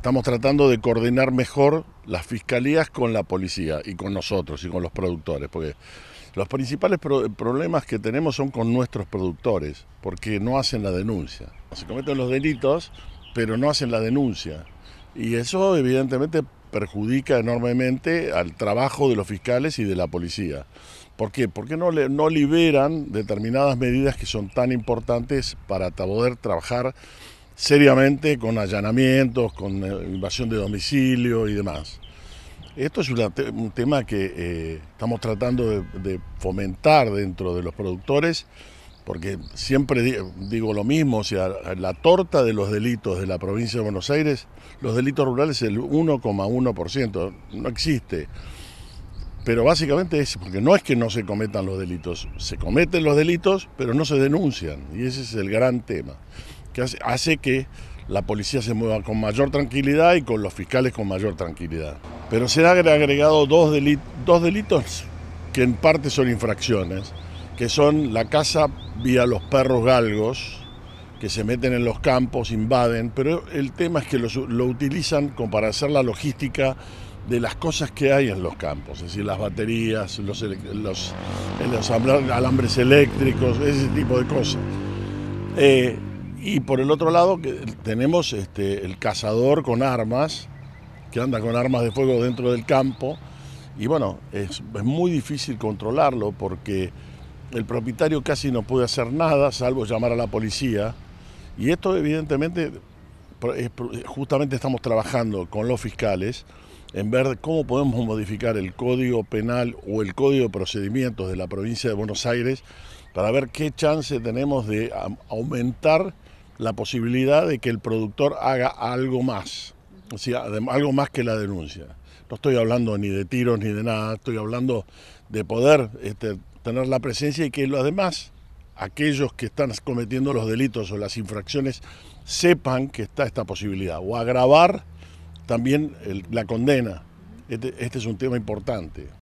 Estamos tratando de coordinar mejor las fiscalías con la policía y con nosotros y con los productores, porque los principales problemas que tenemos son con nuestros productores, porque no hacen la denuncia. Se cometen los delitos, pero no hacen la denuncia. Y eso evidentemente perjudica enormemente al trabajo de los fiscales y de la policía. ¿Por qué? Porque no, no liberan determinadas medidas que son tan importantes para poder trabajar seriamente con allanamientos, con eh, invasión de domicilio y demás. Esto es un tema que eh, estamos tratando de, fomentar dentro de los productores, porque siempre digo lo mismo, o la torta de los delitos de la provincia de Buenos Aires, los delitos rurales es el 1,1%, no existe. Pero básicamente es porque no es que no se cometan los delitos, se cometen los delitos, pero no se denuncian, y ese es el gran tema hace, que la policía se mueva con mayor tranquilidad y con los fiscales con mayor tranquilidad. Pero se han agregado dos, delitos, que en parte son infracciones, que son la caza vía los perros galgos, que se meten en los campos, invaden, pero el tema es que lo utilizan como para hacer la logística de las cosas que hay en los campos, es decir, las baterías, los, los, los alambres eléctricos, ese tipo de cosas. Eh, y por el otro lado tenemos este, el cazador con armas, que anda con armas de fuego dentro del campo. Y bueno, es, muy difícil controlarlo porque el propietario casi no puede hacer nada salvo llamar a la policía. Y esto evidentemente, justamente estamos trabajando con los fiscales en ver cómo podemos modificar el Código Penal o el Código de Procedimientos de la provincia de Buenos Aires para ver qué chance tenemos de aumentar la posibilidad de que el productor haga algo más, o sea, algo más que la denuncia. No estoy hablando ni de tiros ni de nada, estoy hablando de poder este, tener la presencia y que los demás, aquellos que están cometiendo los delitos o las infracciones, sepan que está esta posibilidad, o agravar también la condena. Este, este es un tema importante.